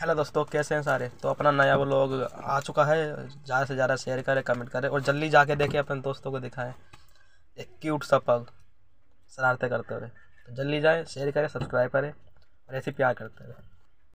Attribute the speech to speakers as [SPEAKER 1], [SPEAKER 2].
[SPEAKER 1] hello दोस्तों कैसे हैं सारे तो अपना नया व्लॉग आ चुका है ज़्यादा से ज़्यादा शेयर करें कमेंट करें और जल्दी जाके देखें अपने दोस्तों को दिखाएं एक क्यूट सा पग शरारतें करते हुए तो जल्दी जाएं शेयर करें सब्सक्राइब करें और ऐसे प्यार करते हुए